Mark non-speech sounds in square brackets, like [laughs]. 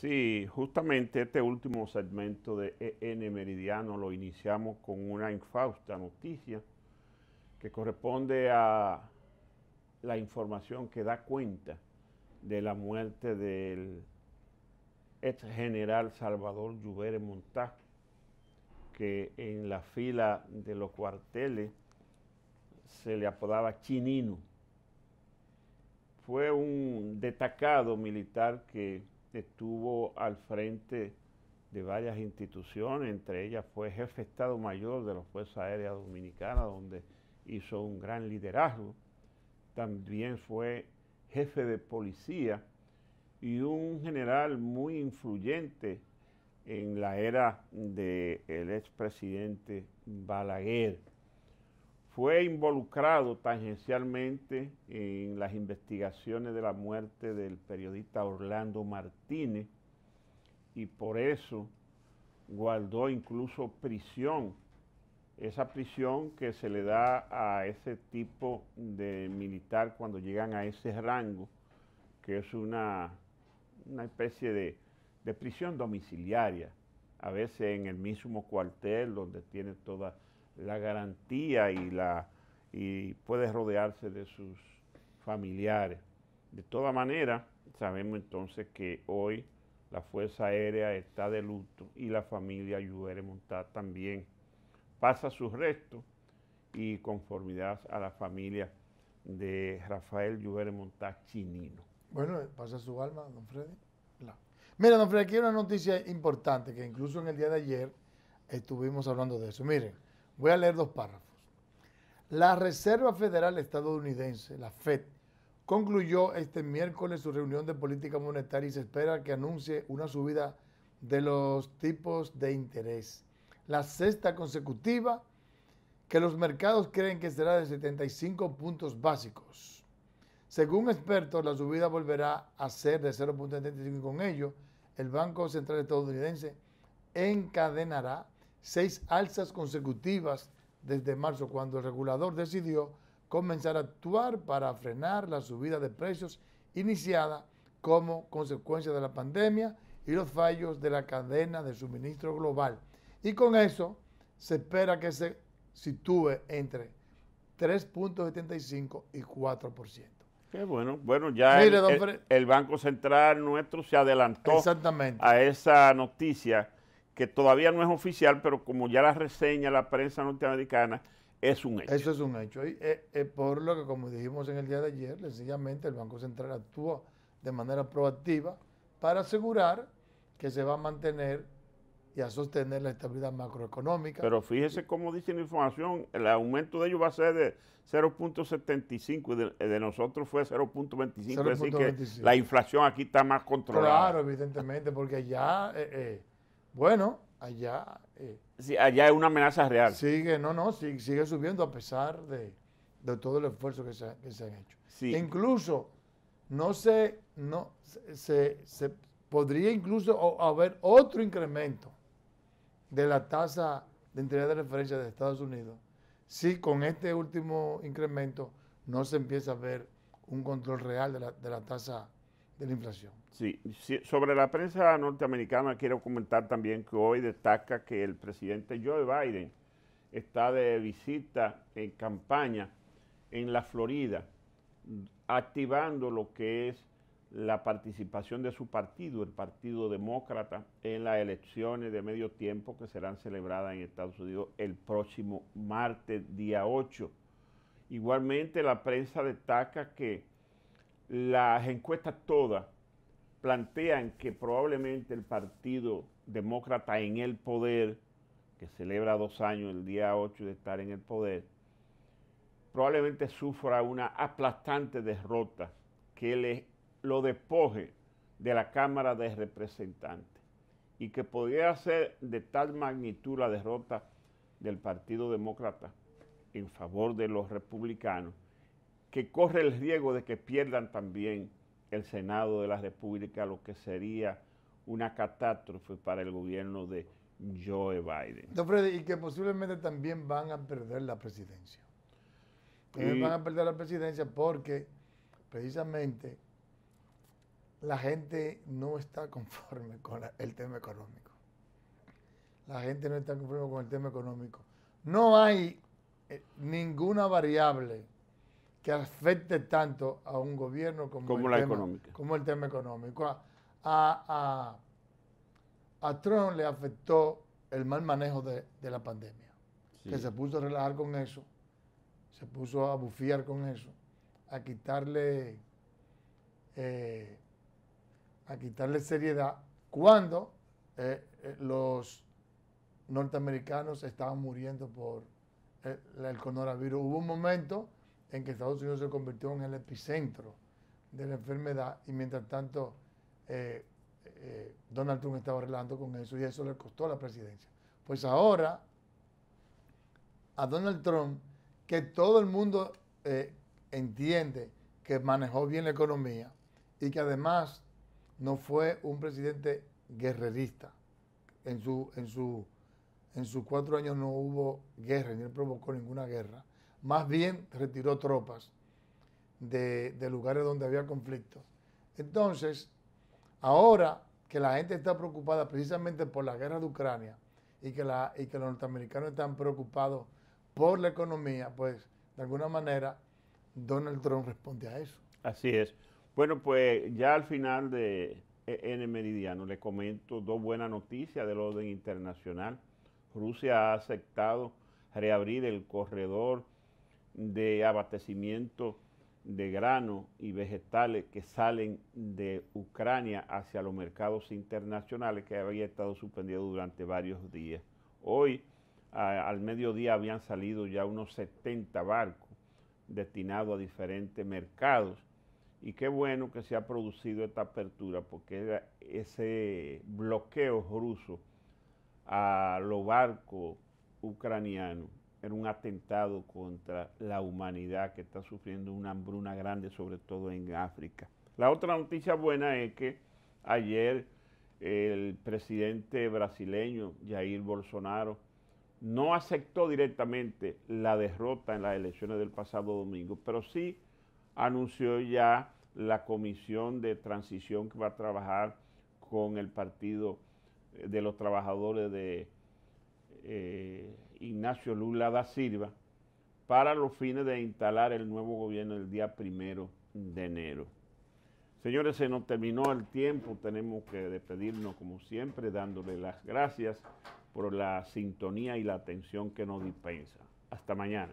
Sí, justamente este último segmento de EN Meridiano lo iniciamos con una infausta noticia que corresponde a la información que da cuenta de la muerte del ex general Salvador Lluveres Montá, que en la fila de los cuarteles se le apodaba Chinino. Fue un destacado militar que estuvo al frente de varias instituciones, entre ellas fue jefe de Estado Mayor de la Fuerza Aérea Dominicana, donde hizo un gran liderazgo. También fue jefe de policía y un general muy influyente en la era del expresidente Balaguer fue involucrado tangencialmente en las investigaciones de la muerte del periodista Orlando Martínez y por eso guardó incluso prisión, esa prisión que se le da a ese tipo de militar cuando llegan a ese rango, que es una, especie de, de prisión domiciliaria, a veces en el mismo cuartel donde tiene toda la garantía y, la, y puede rodearse de sus familiares. De toda manera, sabemos entonces que hoy la Fuerza Aérea está de luto y la familia Lluvere Montá también pasa sus restos y conformidad a la familia de Rafael Lluvere Montá Chinino. Bueno, eh, pasa su alma, don Freddy. Mira, don Freddy, aquí hay una noticia importante que incluso en el día de ayer estuvimos hablando de eso. Miren, Voy a leer dos párrafos. La Reserva Federal Estadounidense, la FED, concluyó este miércoles su reunión de política monetaria y se espera que anuncie una subida de los tipos de interés. La sexta consecutiva que los mercados creen que será de 75 puntos básicos. Según expertos, la subida volverá a ser de 0.75 con ello. El Banco Central Estadounidense encadenará seis alzas consecutivas desde marzo, cuando el regulador decidió comenzar a actuar para frenar la subida de precios iniciada como consecuencia de la pandemia y los fallos de la cadena de suministro global. Y con eso se espera que se sitúe entre 3.75 y 4%. Qué bueno. Bueno, ya el, el, Banco Central nuestro se adelantó a esa noticia que todavía no es oficial, pero como ya la reseña la prensa norteamericana, es un hecho. Eso es un hecho. Eh, eh, por lo que, como dijimos en el día de ayer, sencillamente el Banco Central actúa de manera proactiva para asegurar que se va a mantener y a sostener la estabilidad macroeconómica. Pero fíjese cómo dice la información, el aumento de ellos va a ser de 0.75 y eh, de, nosotros fue 0.25, es que la inflación aquí está más controlada. Claro, evidentemente, porque ya... Bueno, allá... Eh, allá es una amenaza real. Sigue, no, no, sigue, subiendo a pesar de, todo el esfuerzo que se, que han hecho. incluso, no no, se, podría incluso haber otro incremento de la tasa de interés de referencia de Estados Unidos si con este último incremento no se empieza a ver un control real de la, de la tasa de la inflación. Sí. sobre la prensa norteamericana quiero comentar también que hoy destaca que el presidente Joe Biden está de visita en campaña en la Florida, activando lo que es la participación de su partido, el Partido Demócrata, en las elecciones de medio tiempo que serán celebradas en Estados Unidos el próximo martes, día 8. Igualmente, la prensa destaca que las encuestas todas plantean que probablemente el Partido Demócrata en el poder, que celebra dos años el día 8 de estar en el poder, probablemente sufra una aplastante derrota que le, lo despoje de la Cámara de Representantes y que podría ser de tal magnitud la derrota del Partido Demócrata en favor de los republicanos que corre el riesgo de que pierdan también el Senado de la República, lo que sería una catástrofe para el gobierno de Joe Biden. y que posiblemente también van a perder la presidencia. Eh, van a perder la presidencia porque precisamente la gente no está conforme [laughs] con el tema económico. La gente no está conforme con el tema económico. No hay eh, ninguna variable que afecte tanto a un gobierno como, el tema, Como el tema económico. A, Trump le afectó el mal manejo de, la pandemia, que se puso a relajar con eso, se puso a bufiar con eso, a quitarle, eh, a quitarle seriedad cuando eh, eh, los norteamericanos estaban muriendo por el coronavirus. Hubo un momento en que Estados Unidos se convirtió en el epicentro de la enfermedad y mientras tanto eh, eh, Donald Trump estaba arreglando con eso y eso le costó la presidencia. Pues ahora a Donald Trump, que todo el mundo eh, entiende que manejó bien la economía y que además no fue un presidente guerrerista. En, su, en, su, en sus cuatro años no hubo guerra, ni él provocó ninguna guerra más bien retiró tropas de, lugares donde había conflicto. Entonces, ahora que la gente está preocupada precisamente por la guerra de Ucrania y que, la, y que los norteamericanos están preocupados por la economía, pues de alguna manera Donald Trump responde a eso. Así es. Bueno, pues ya al final de e N Meridiano le comento dos buenas noticias del orden internacional. Rusia ha aceptado reabrir el corredor de abastecimiento de grano y vegetales que salen de Ucrania hacia los mercados internacionales que había estado suspendido durante varios días. Hoy al mediodía habían salido ya unos 70 barcos destinados a diferentes mercados y qué bueno que se ha producido esta apertura porque ese bloqueo ruso a los barcos ucranianos un atentado contra la humanidad que está sufriendo una hambruna grande, sobre todo en África. La otra noticia buena es que ayer el presidente brasileño, Jair Bolsonaro, no aceptó directamente la derrota en las elecciones del pasado domingo, pero sí anunció ya la comisión de transición que va a trabajar con el Partido de los Trabajadores de eh, Ignacio Lula da Silva para los fines de instalar el nuevo gobierno el día primero de enero. Señores, se nos terminó el tiempo, tenemos que despedirnos como siempre, dándole las gracias por la sintonía y la atención que nos dispensa. Hasta mañana.